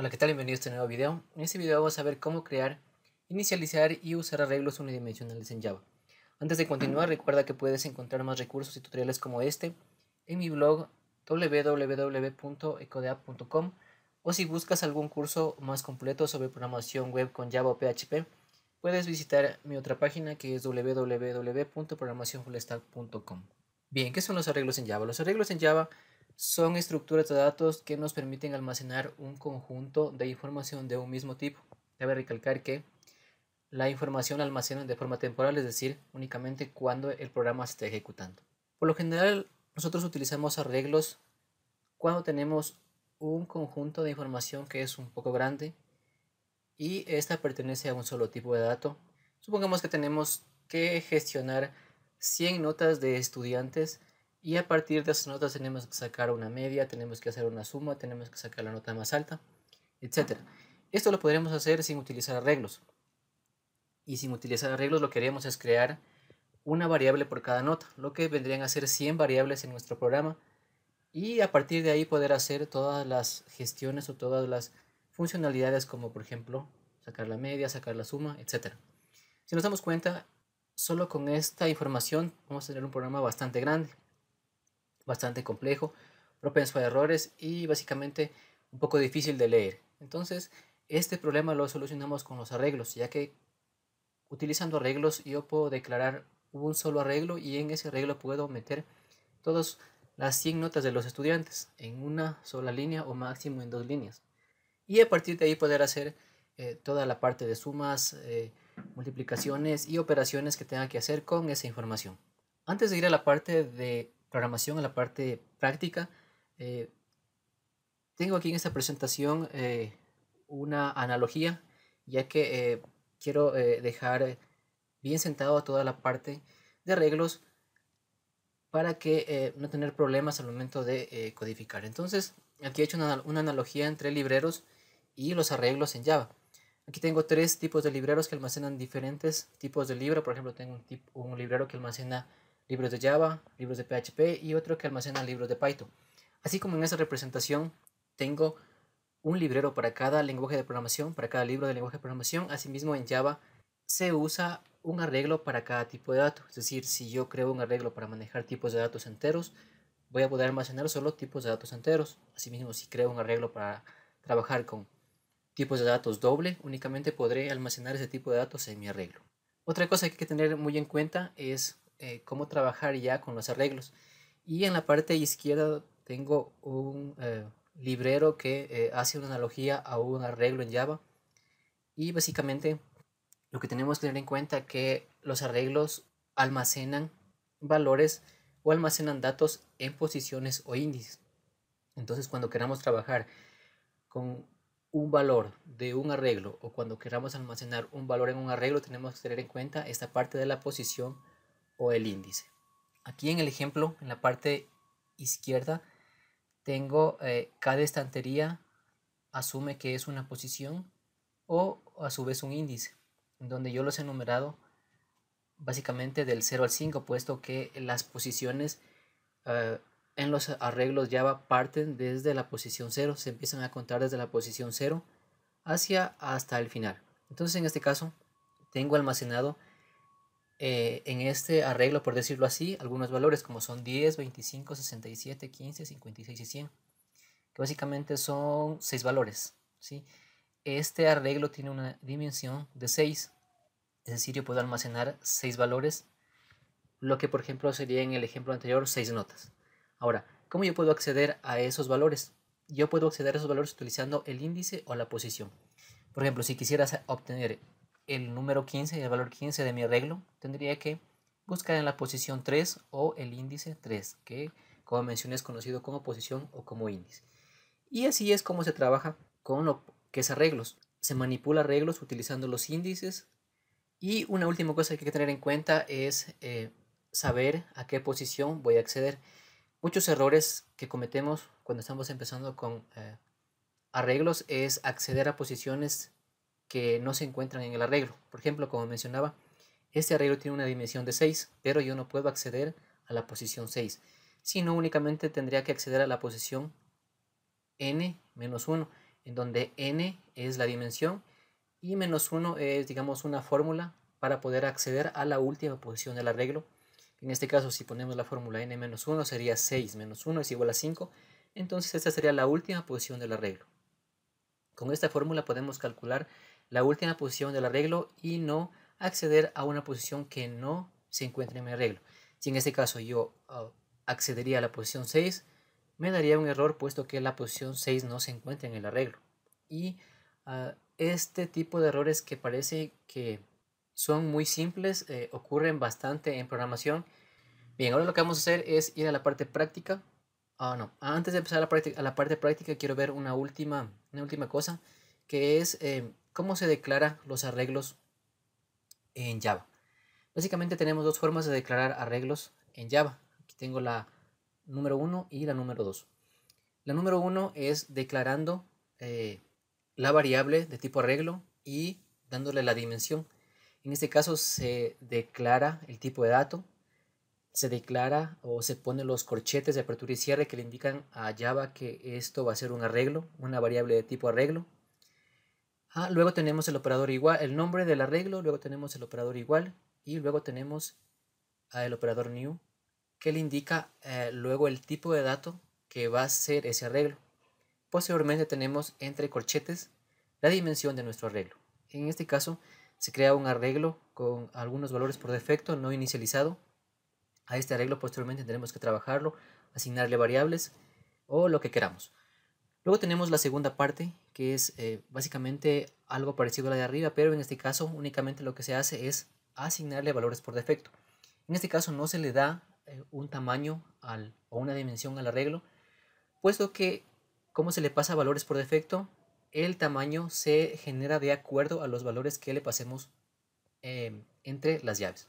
Hola, ¿qué tal? Bienvenidos a este nuevo video. En este video vamos a ver cómo crear, inicializar y usar arreglos unidimensionales en Java. Antes de continuar, recuerda que puedes encontrar más recursos y tutoriales como este en mi blog www.ecodeapp.com o si buscas algún curso más completo sobre programación web con Java o PHP, puedes visitar mi otra página que es www.programacionfullstack.com. Bien, ¿qué son los arreglos en Java? Los arreglos en Java son estructuras de datos que nos permiten almacenar un conjunto de información de un mismo tipo. Debe recalcar que la información la de forma temporal, es decir, únicamente cuando el programa se esté ejecutando. Por lo general, nosotros utilizamos arreglos cuando tenemos un conjunto de información que es un poco grande y esta pertenece a un solo tipo de dato. Supongamos que tenemos que gestionar 100 notas de estudiantes y a partir de esas notas tenemos que sacar una media, tenemos que hacer una suma, tenemos que sacar la nota más alta, etc. Esto lo podremos hacer sin utilizar arreglos. Y sin utilizar arreglos lo que queremos es crear una variable por cada nota, lo que vendrían a ser 100 variables en nuestro programa. Y a partir de ahí poder hacer todas las gestiones o todas las funcionalidades como por ejemplo sacar la media, sacar la suma, etc. Si nos damos cuenta, solo con esta información vamos a tener un programa bastante grande bastante complejo, propenso a errores y básicamente un poco difícil de leer. Entonces, este problema lo solucionamos con los arreglos, ya que utilizando arreglos yo puedo declarar un solo arreglo y en ese arreglo puedo meter todas las 100 notas de los estudiantes en una sola línea o máximo en dos líneas. Y a partir de ahí poder hacer eh, toda la parte de sumas, eh, multiplicaciones y operaciones que tenga que hacer con esa información. Antes de ir a la parte de programación, a la parte práctica. Eh, tengo aquí en esta presentación eh, una analogía, ya que eh, quiero dejar bien sentado toda la parte de arreglos para que no tener problemas al momento de codificar. Entonces, aquí he hecho una, analogía entre libreros y los arreglos en Java. Aquí tengo tres tipos de libreros que almacenan diferentes tipos de libro. Por ejemplo, tengo un, un librero que almacena libros de Java, libros de PHP y otro que almacena libros de Python. Así como en esa representación tengo un librero para cada lenguaje de programación, para cada libro de lenguaje de programación. Asimismo en Java se usa un arreglo para cada tipo de datos. Es decir, si yo creo un arreglo para manejar tipos de datos enteros, voy a poder almacenar solo tipos de datos enteros. Asimismo, si creo un arreglo para trabajar con tipos de datos doble, únicamente podré almacenar ese tipo de datos en mi arreglo. Otra cosa que hay que tener muy en cuenta es eh, cómo trabajar ya con los arreglos. Y en la parte izquierda tengo un eh, librero que eh, hace una analogía a un arreglo en Java. Y básicamente lo que tenemos que tener en cuenta es que los arreglos almacenan valores o almacenan datos en posiciones o índices. Entonces cuando queramos trabajar con un valor de un arreglo o cuando queramos almacenar un valor en un arreglo tenemos que tener en cuenta esta parte de la posición o el índice. Aquí en el ejemplo, en la parte izquierda, tengo eh, cada estantería asume que es una posición o a su vez un índice, donde yo los he numerado básicamente del 0 al 5, puesto que las posiciones eh, en los arreglos Java parten desde la posición 0, se empiezan a contar desde la posición 0 hacia hasta el final. Entonces en este caso tengo almacenado eh, en este arreglo, por decirlo así, algunos valores como son 10, 25, 67, 15, 56 y 100, que básicamente son 6 valores. ¿sí? Este arreglo tiene una dimensión de 6, es decir, yo puedo almacenar 6 valores, lo que por ejemplo sería en el ejemplo anterior 6 notas. Ahora, ¿cómo yo puedo acceder a esos valores? Yo puedo acceder a esos valores utilizando el índice o la posición. Por ejemplo, si quisieras obtener el número 15, el valor 15 de mi arreglo, tendría que buscar en la posición 3 o el índice 3, que como mencioné es conocido como posición o como índice. Y así es como se trabaja con lo que es arreglos. Se manipula arreglos utilizando los índices. Y una última cosa que hay que tener en cuenta es eh, saber a qué posición voy a acceder. Muchos errores que cometemos cuando estamos empezando con eh, arreglos es acceder a posiciones que no se encuentran en el arreglo. Por ejemplo, como mencionaba, este arreglo tiene una dimensión de 6, pero yo no puedo acceder a la posición 6, sino únicamente tendría que acceder a la posición n-1, en donde n es la dimensión y menos 1 es, digamos, una fórmula para poder acceder a la última posición del arreglo. En este caso, si ponemos la fórmula n-1 sería 6 menos 1 es igual a 5, entonces esta sería la última posición del arreglo. Con esta fórmula podemos calcular la última posición del arreglo y no acceder a una posición que no se encuentre en mi arreglo. Si en este caso yo ah, accedería a la posición 6, me daría un error puesto que la posición 6 no se encuentra en el arreglo. Y ah, este tipo de errores que parece que son muy simples eh, ocurren bastante en programación. Bien, ahora lo que vamos a hacer es ir a la parte práctica. Ah, no. Antes de empezar a la, parte práctica quiero ver una última, una última cosa que es... Eh, cómo se declara los arreglos en Java. Básicamente tenemos dos formas de declarar arreglos en Java. Aquí tengo la número 1 y la número 2. La número 1 es declarando eh, la variable de tipo arreglo y dándole la dimensión. En este caso se declara el tipo de dato, se declara o se pone los corchetes de apertura y cierre que le indican a Java que esto va a ser un arreglo, una variable de tipo arreglo. Ah, luego tenemos el operador igual, el nombre del arreglo, luego tenemos el operador igual y luego tenemos el operador new que le indica eh, luego el tipo de dato que va a ser ese arreglo. Posteriormente tenemos entre corchetes la dimensión de nuestro arreglo. En este caso se crea un arreglo con algunos valores por defecto no inicializado. A este arreglo posteriormente tendremos que trabajarlo, asignarle variables o lo que queramos. Luego tenemos la segunda parte, que es eh, básicamente algo parecido a la de arriba, pero en este caso únicamente lo que se hace es asignarle valores por defecto. En este caso no se le da eh, un tamaño o una dimensión al arreglo, puesto que como se le pasa valores por defecto, el tamaño se genera de acuerdo a los valores que le pasemos eh, entre las llaves.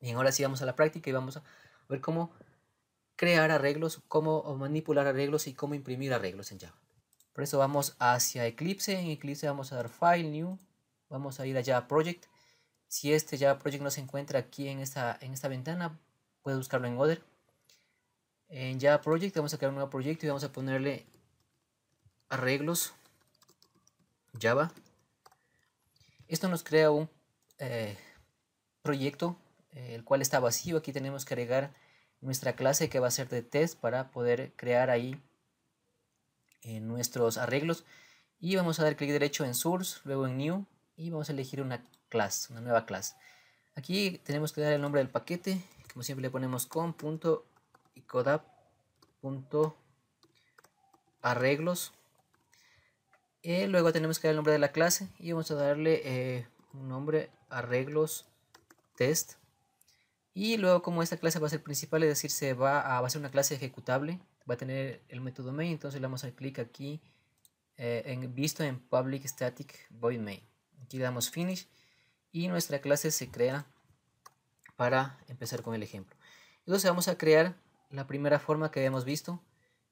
Bien, ahora sí vamos a la práctica y vamos a ver cómo crear arreglos, cómo manipular arreglos y cómo imprimir arreglos en Java. Por eso vamos hacia Eclipse. En Eclipse vamos a dar File, New. Vamos a ir a Java Project. Si este Java Project no se encuentra aquí en esta, en esta ventana, puede buscarlo en Other. En Java Project vamos a crear un nuevo proyecto y vamos a ponerle arreglos Java. Esto nos crea un eh, proyecto eh, el cual está vacío. Aquí tenemos que agregar nuestra clase que va a ser de test para poder crear ahí eh, nuestros arreglos. Y vamos a dar clic derecho en Source, luego en New y vamos a elegir una clase, una nueva clase. Aquí tenemos que dar el nombre del paquete, como siempre le ponemos com.icodap.arreglos. Y luego tenemos que dar el nombre de la clase y vamos a darle eh, un nombre arreglos test y luego como esta clase va a ser principal, es decir, se va a, a ser una clase ejecutable, va a tener el método main, entonces le damos a clic aquí eh, en, visto en public static void main. Aquí le damos finish y nuestra clase se crea para empezar con el ejemplo. Entonces vamos a crear la primera forma que habíamos visto,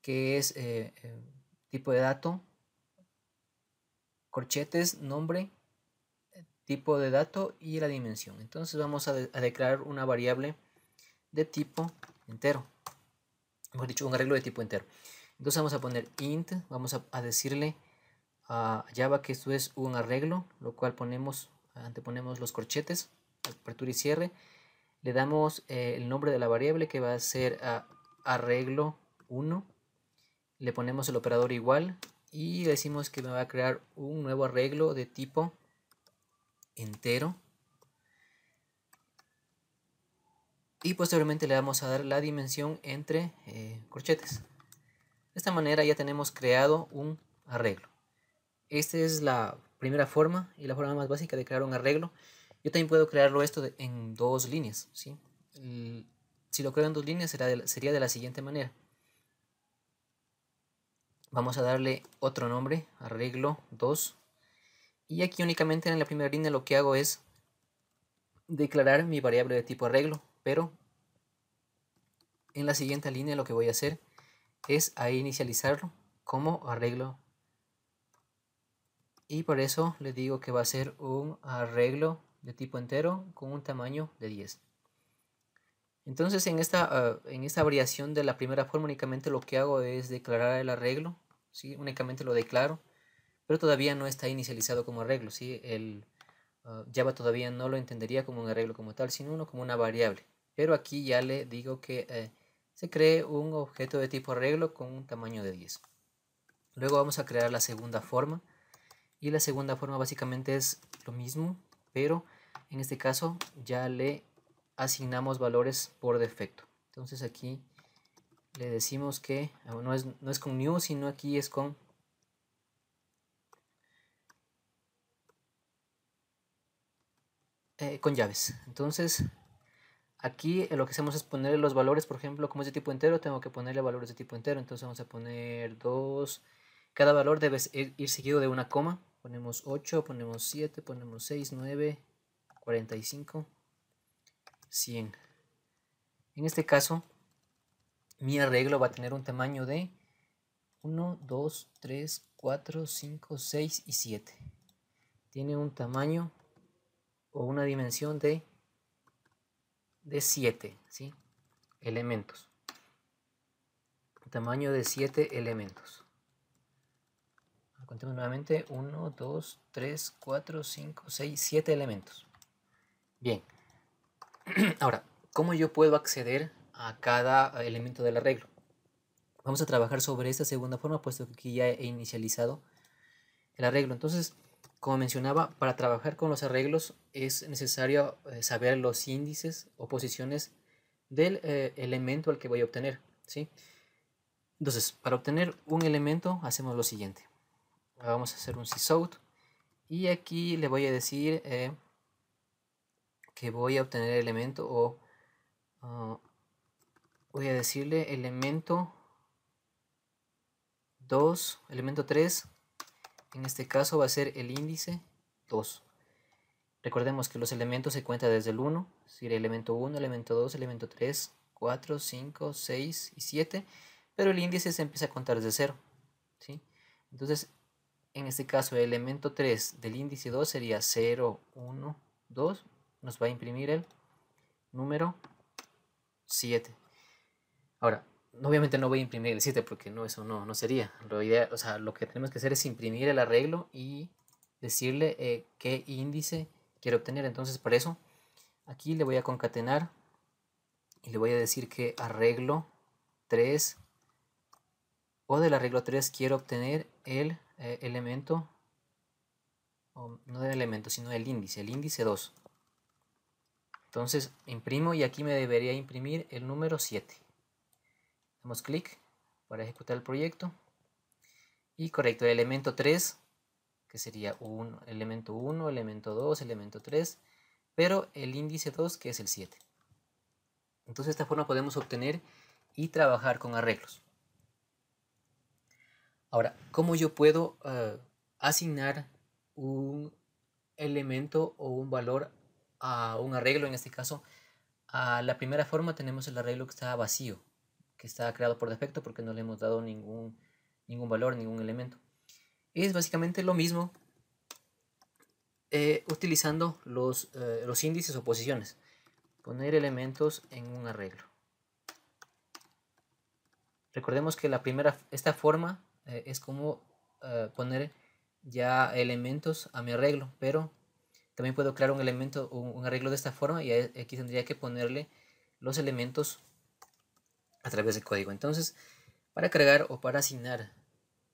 que es eh, eh, tipo de dato, corchetes, nombre, tipo de dato y la dimensión. Entonces vamos a, declarar una variable de tipo entero. Hemos dicho, un arreglo de tipo entero. Entonces vamos a poner int, vamos a, decirle a Java que esto es un arreglo, lo cual ponemos, anteponemos los corchetes, apertura y cierre. Le damos eh, el nombre de la variable que va a ser ah, arreglo 1. Le ponemos el operador igual y decimos que me va a crear un nuevo arreglo de tipo entero. Y posteriormente le vamos a dar la dimensión entre eh, corchetes. De esta manera ya tenemos creado un arreglo. Esta es la primera forma y la forma más básica de crear un arreglo. Yo también puedo crearlo esto en dos líneas. si lo creo en dos líneas sería de la siguiente manera. Vamos a darle otro nombre, arreglo 2. Y aquí únicamente en la primera línea lo que hago es declarar mi variable de tipo arreglo, pero en la siguiente línea lo que voy a hacer es a inicializarlo como arreglo. Y por eso le digo que va a ser un arreglo de tipo entero con un tamaño de 10. Entonces en esta, ah, en esta variación de la primera forma únicamente lo que hago es declarar el arreglo, ¿sí? únicamente lo declaro pero todavía no está inicializado como arreglo. ¿sí? El ah, Java todavía no lo entendería como un arreglo como tal, sino uno como una variable. Pero aquí ya le digo que eh, se cree un objeto de tipo arreglo con un tamaño de 10. Luego vamos a crear la segunda forma. Y la segunda forma básicamente es lo mismo, pero en este caso ya le asignamos valores por defecto. Entonces aquí le decimos que ah, no es, no es con new, sino aquí es con Eh, con llaves. Entonces, aquí lo que hacemos es ponerle los valores, por ejemplo, como es de tipo entero, tengo que ponerle valores de tipo entero. Entonces vamos a poner 2. Cada valor debe ir seguido de una coma. Ponemos 8, ponemos 7, ponemos 6, 9, 45, 100. En este caso, mi arreglo va a tener un tamaño de 1, 2, 3, 4, 5, 6 y 7. Tiene un tamaño o una dimensión de, de 7 ¿sí? elementos. Tamaño de 7 elementos. Contemos nuevamente 1, 2, 3, 4, 5, 6, 7 elementos. Bien. Ahora, ¿cómo yo puedo acceder a cada elemento del arreglo? Vamos a trabajar sobre esta segunda forma, puesto que aquí ya he inicializado el arreglo. Entonces, como mencionaba, para trabajar con los arreglos es necesario eh, saber los índices o posiciones del eh, elemento al que voy a obtener. ¿sí? Entonces, para obtener un elemento hacemos lo siguiente. Vamos a hacer un sysout y aquí le voy a decir eh, que voy a obtener elemento o ah, voy a decirle elemento 2, elemento 3 en este caso va a ser el índice 2. Recordemos que los elementos se cuentan desde el 1, es decir, elemento 1, elemento 2, elemento 3, 4, 5, 6 y 7, pero el índice se empieza a contar desde 0. Entonces, en este caso, el elemento 3 del índice 2 sería 0, 1, 2, nos va a imprimir el número 7. Ahora, obviamente no voy a imprimir el 7 porque no, eso no, no sería. Lo idea, o sea, lo que tenemos que hacer es imprimir el arreglo y decirle eh, qué índice quiero obtener. Entonces, para eso, aquí le voy a concatenar y le voy a decir que arreglo 3 o del arreglo 3 quiero obtener el eh, elemento, o no del elemento, sino el índice, el índice 2. Entonces imprimo y aquí me debería imprimir el número 7. Hacemos clic para ejecutar el proyecto. Y correcto, el elemento 3, que sería un, elemento 1, elemento 2, elemento 3, pero el índice 2, que es el 7. Entonces de esta forma podemos obtener y trabajar con arreglos. Ahora, ¿cómo yo puedo eh, asignar un elemento o un valor a un arreglo? En este caso, a la primera forma tenemos el arreglo que está vacío, que está creado por defecto porque no le hemos dado ningún, ningún valor, ningún elemento. Es básicamente lo mismo eh, utilizando los, eh, los índices o posiciones. Poner elementos en un arreglo. Recordemos que la primera, esta forma eh, es como poner ya elementos a mi arreglo, pero también puedo crear un elemento, un, un arreglo de esta forma y aquí tendría que ponerle los elementos a través de código. Entonces, para cargar o para asignar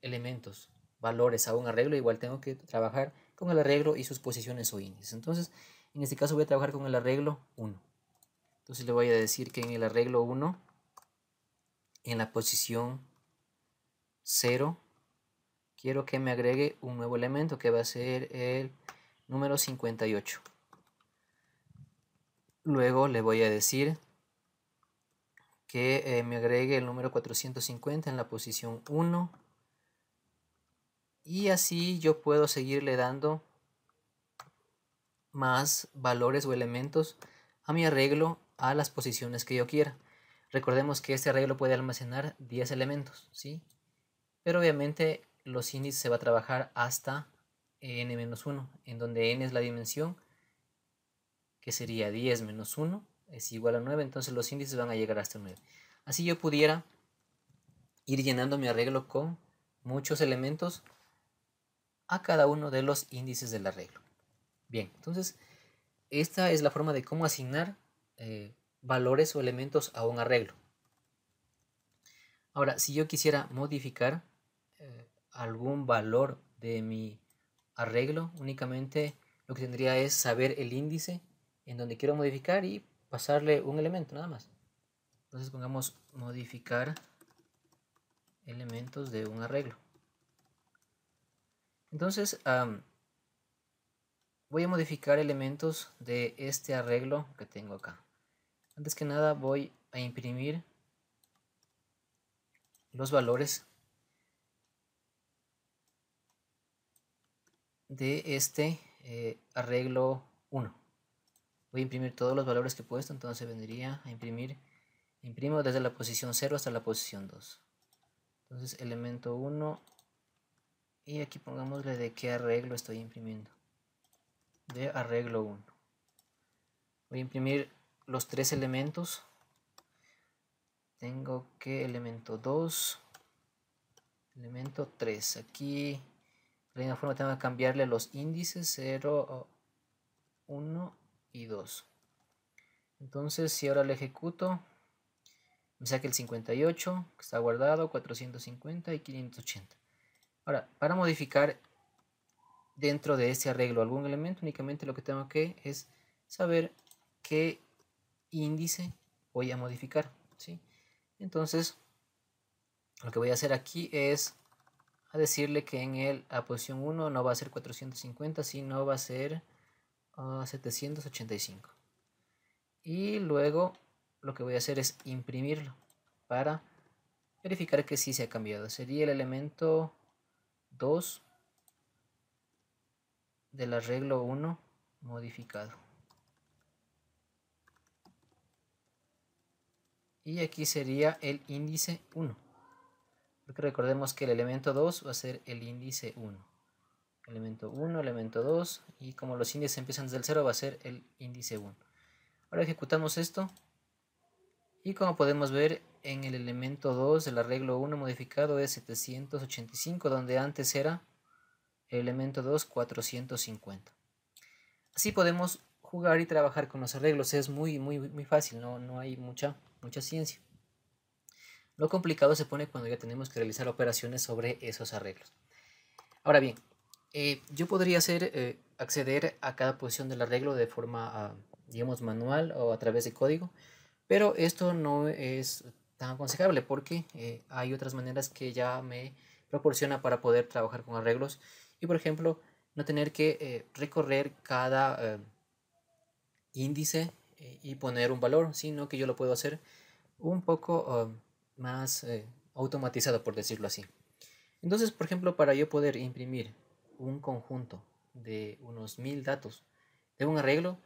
elementos, valores a un arreglo, igual tengo que trabajar con el arreglo y sus posiciones o índices. Entonces, en este caso voy a trabajar con el arreglo 1. Entonces le voy a decir que en el arreglo 1, en la posición 0, quiero que me agregue un nuevo elemento que va a ser el número 58. Luego le voy a decir que eh, me agregue el número 450 en la posición 1 y así yo puedo seguirle dando más valores o elementos a mi arreglo a las posiciones que yo quiera. Recordemos que este arreglo puede almacenar 10 elementos, ¿sí? Pero obviamente los índices se va a trabajar hasta n-1, en donde n es la dimensión, que sería 10 menos 1, es igual a 9, entonces los índices van a llegar hasta 9. Así yo pudiera ir llenando mi arreglo con muchos elementos a cada uno de los índices del arreglo. Bien, entonces esta es la forma de cómo asignar eh, valores o elementos a un arreglo. Ahora, si yo quisiera modificar eh, algún valor de mi arreglo, únicamente lo que tendría es saber el índice en donde quiero modificar y pasarle un elemento nada más. Entonces pongamos modificar elementos de un arreglo. Entonces voy a modificar elementos de este arreglo que tengo acá. Antes que nada voy a imprimir los valores de este eh, arreglo 1 voy a imprimir todos los valores que he puesto, entonces vendría a imprimir, imprimo desde la posición 0 hasta la posición 2. Entonces elemento 1 y aquí pongámosle de qué arreglo estoy imprimiendo. De arreglo 1. Voy a imprimir los tres elementos. Tengo que elemento 2, elemento 3. Aquí de alguna forma tengo que cambiarle los índices 0, 1 y 2. Entonces, si ahora lo ejecuto, me saque el 58, que está guardado, 450 y 580. Ahora, para modificar dentro de este arreglo algún elemento, únicamente lo que tengo que es saber qué índice voy a modificar. ¿sí? Entonces, lo que voy a hacer aquí es a decirle que en el, a posición 1 no va a ser 450, sino va a ser a 785. Y luego lo que voy a hacer es imprimirlo para verificar que sí se ha cambiado. Sería el elemento 2 del arreglo 1 modificado. Y aquí sería el índice 1. Porque recordemos que el elemento 2 va a ser el índice 1 elemento 1, elemento 2 y como los índices empiezan desde el 0 va a ser el índice 1. Ahora ejecutamos esto y como podemos ver en el elemento 2 El arreglo 1 modificado es 785 donde antes era el elemento 2 450. Así podemos jugar y trabajar con los arreglos, es muy muy, muy fácil, no, no hay mucha, mucha ciencia. Lo complicado se pone cuando ya tenemos que realizar operaciones sobre esos arreglos. Ahora bien, eh, yo podría hacer, eh, acceder a cada posición del arreglo de forma, ah, digamos, manual o a través de código, pero esto no es tan aconsejable porque eh, hay otras maneras que ya me proporciona para poder trabajar con arreglos y, por ejemplo, no tener que recorrer cada índice y poner un valor, sino que yo lo puedo hacer un poco ah, más automatizado, por decirlo así. Entonces, por ejemplo, para yo poder imprimir un conjunto de unos mil datos de un arreglo,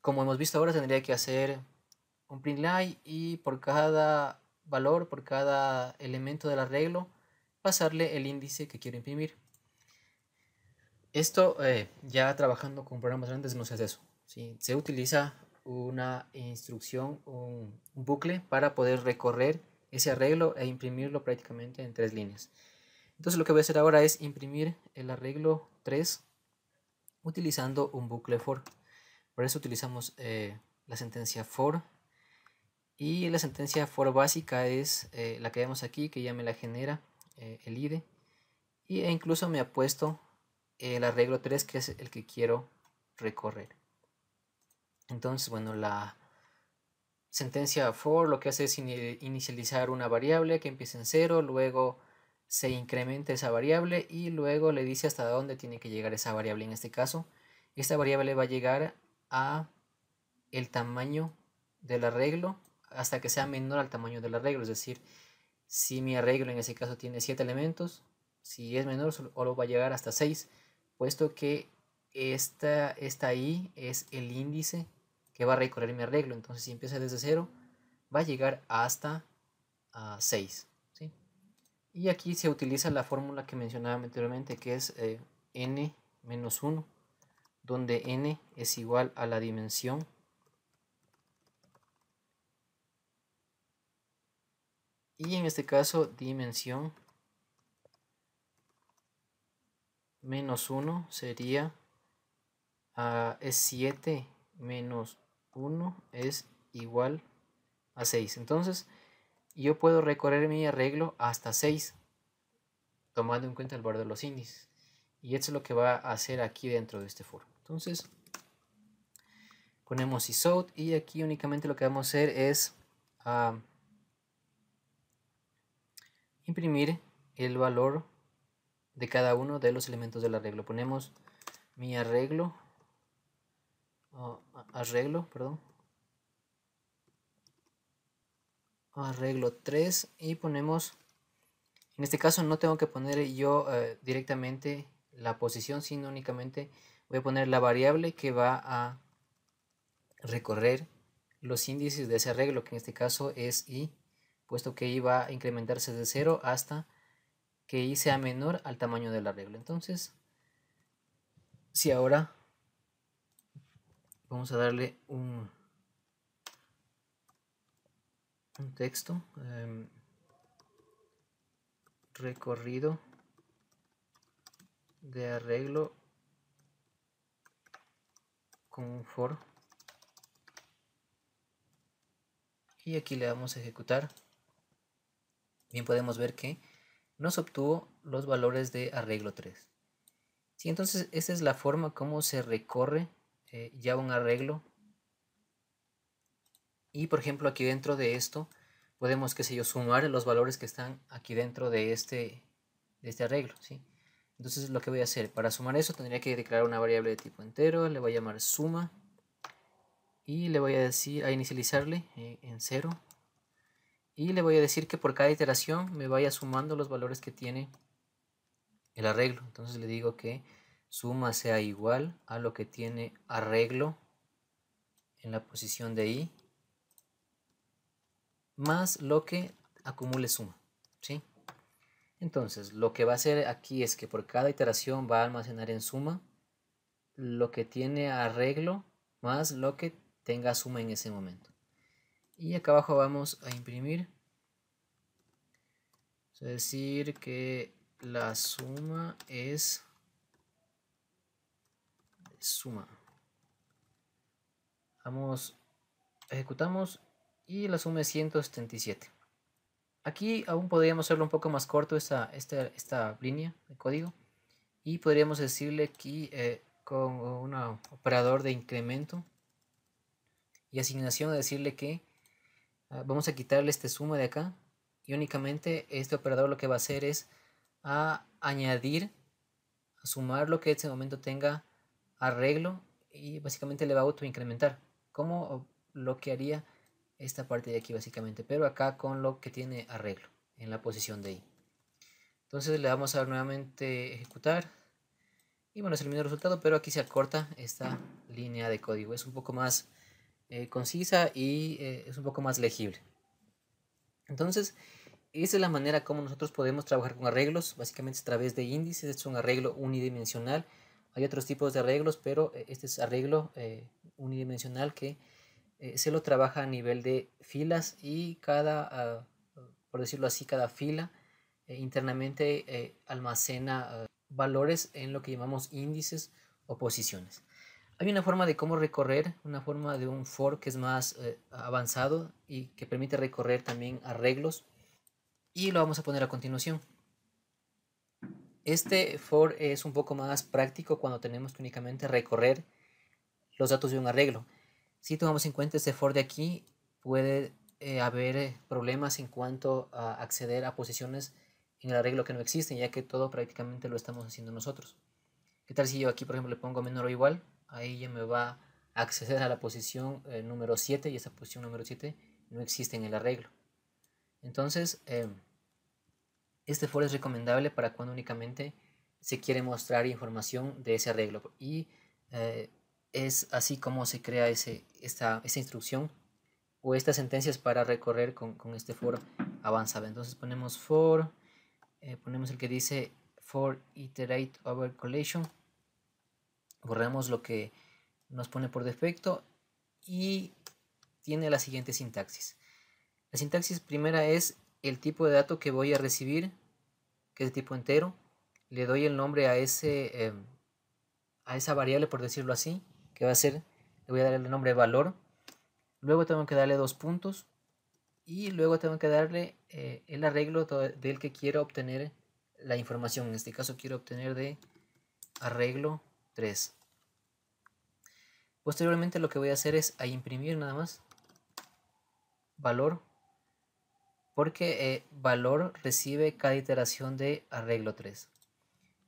como hemos visto ahora, tendría que hacer un print line y por cada valor, por cada elemento del arreglo, pasarle el índice que quiero imprimir. Esto eh, ya trabajando con programas grandes no se hace eso. Se utiliza una instrucción, un bucle para poder recorrer ese arreglo e imprimirlo prácticamente en tres líneas. Entonces lo que voy a hacer ahora es imprimir el arreglo 3 utilizando un bucle for. Por eso utilizamos eh, la sentencia for. Y la sentencia for básica es eh, la que vemos aquí, que ya me la genera eh, el IDE. Y, e incluso me ha puesto el arreglo 3, que es el que quiero recorrer. Entonces, bueno, la sentencia for lo que hace es inicializar una variable que empiece en 0, luego se incrementa esa variable y luego le dice hasta dónde tiene que llegar esa variable en este caso. Esta variable va a llegar a el tamaño del arreglo hasta que sea menor al tamaño del arreglo, es decir, si mi arreglo en ese caso tiene 7 elementos, si es menor solo va a llegar hasta 6, puesto que esta, esta i es el índice que va a recorrer mi arreglo, entonces si empieza desde 0 va a llegar hasta 6. Ah, y aquí se utiliza la fórmula que mencionaba anteriormente, que es eh, n menos 1, donde n es igual a la dimensión y en este caso dimensión menos 1 sería 7 ah, menos 1 es igual a 6 entonces yo puedo recorrer mi arreglo hasta 6, tomando en cuenta el valor de los índices. Y eso es lo que va a hacer aquí dentro de este for. Entonces, ponemos isOut y aquí únicamente lo que vamos a hacer es ah, imprimir el valor de cada uno de los elementos del arreglo. Ponemos mi arreglo, ah, arreglo, perdón, arreglo 3 y ponemos, en este caso no tengo que poner yo eh, directamente la posición, sino únicamente voy a poner la variable que va a recorrer los índices de ese arreglo, que en este caso es i, puesto que i va a incrementarse de 0 hasta que i sea menor al tamaño del arreglo. Entonces, si ahora vamos a darle un un texto em, recorrido de arreglo con un for y aquí le damos a ejecutar bien podemos ver que nos obtuvo los valores de arreglo 3 si entonces esa es la forma como se recorre eh, ya un arreglo y por ejemplo, aquí dentro de esto, podemos, qué sé yo, sumar los valores que están aquí dentro de este, este arreglo, ¿sí? Entonces lo que voy a hacer, para sumar eso tendría que declarar una variable de tipo entero, le voy a llamar suma y le voy a decir, a inicializarle eh, en cero y le voy a decir que por cada iteración me vaya sumando los valores que tiene el arreglo. Entonces le digo que suma sea igual a lo que tiene arreglo en la posición de i más lo que acumule suma. ¿sí? Entonces, lo que va a hacer aquí es que por cada iteración va a almacenar en suma lo que tiene arreglo más lo que tenga suma en ese momento. Y acá abajo vamos a imprimir. Es decir, que la suma es suma. Vamos, ejecutamos y la suma es 177. Aquí aún podríamos hacerlo un poco más corto esta, esta, línea de código y podríamos decirle aquí eh, con un operador de incremento y asignación decirle que ah, vamos a quitarle este suma de acá y únicamente este operador lo que va a hacer es a añadir, a sumar lo que en este momento tenga arreglo y básicamente le va a autoincrementar como lo que haría esta parte de aquí básicamente, pero acá con lo que tiene arreglo en la posición de i. Entonces le vamos a nuevamente ejecutar y bueno, es el mismo resultado, pero aquí se acorta esta línea de código. Es un poco más eh, concisa y eh, es un poco más legible. Entonces, esa es la manera como nosotros podemos trabajar con arreglos, básicamente a través de índices. es un arreglo unidimensional. Hay otros tipos de arreglos, pero eh, este es arreglo unidimensional que eh, se lo trabaja a nivel de filas y cada, ah, por decirlo así, cada fila eh, internamente eh, almacena ah, valores en lo que llamamos índices o posiciones. Hay una forma de cómo recorrer, una forma de un for que es más avanzado y que permite recorrer también arreglos y lo vamos a poner a continuación. Este for es un poco más práctico cuando tenemos que únicamente recorrer los datos de un arreglo si tomamos en cuenta este for de aquí, puede eh, haber eh, problemas en cuanto a acceder a posiciones en el arreglo que no existen, ya que todo prácticamente lo estamos haciendo nosotros. ¿Qué tal si yo aquí, por ejemplo, le pongo menor o igual? Ahí ya me va a acceder a la posición eh, número 7 y esa posición número 7 no existe en el arreglo. Entonces, este for es recomendable para cuando únicamente se quiere mostrar información de ese arreglo y es así como se crea ese, esta, instrucción o estas sentencias para recorrer con, este for avanzado. Entonces ponemos for, eh, ponemos el que dice for iterate over collection, borramos lo que nos pone por defecto y tiene la siguiente sintaxis. La sintaxis primera es el tipo de dato que voy a recibir, que es de tipo entero. Le doy el nombre a, ese, em, a esa variable, por decirlo así que va a ser, le voy a dar el nombre valor. Luego tengo que darle dos puntos y luego tengo que darle eh, el arreglo del que quiero obtener la información. En este caso quiero obtener de arreglo 3. Posteriormente lo que voy a hacer es a imprimir nada más valor porque eh, valor recibe cada iteración de arreglo 3.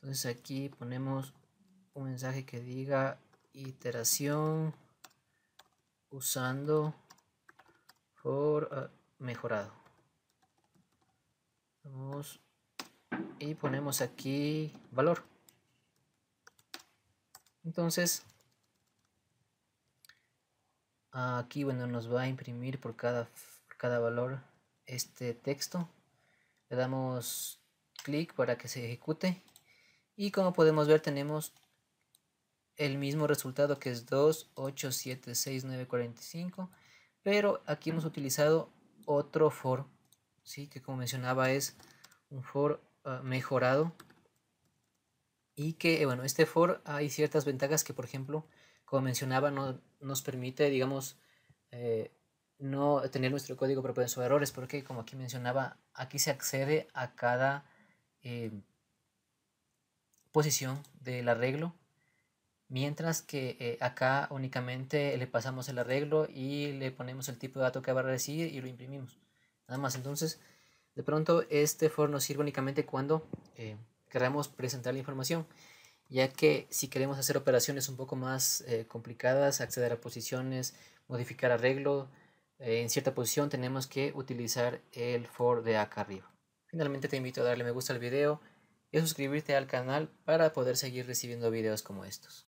Entonces aquí ponemos un mensaje que diga iteración usando for ah, mejorado y ponemos aquí valor entonces aquí bueno nos va a imprimir por cada, por cada valor este texto le damos clic para que se ejecute y como podemos ver tenemos el mismo resultado que es 2876945. pero aquí hemos utilizado otro for, ¿sí? que como mencionaba es un for ah, mejorado y que, eh, bueno, este for hay ciertas ventajas que, por ejemplo, como mencionaba, no nos permite, digamos, eh, no tener nuestro código propenso a errores, porque como aquí mencionaba, aquí se accede a cada eh, posición del arreglo Mientras que eh, acá únicamente le pasamos el arreglo y le ponemos el tipo de dato que va a recibir y lo imprimimos. Nada más, entonces, de pronto este for nos sirve únicamente cuando eh, queramos presentar la información, ya que si queremos hacer operaciones un poco más eh, complicadas, acceder a posiciones, modificar arreglo, en cierta posición tenemos que utilizar el for de acá arriba. Finalmente te invito a darle me gusta al video y suscribirte al canal para poder seguir recibiendo videos como estos.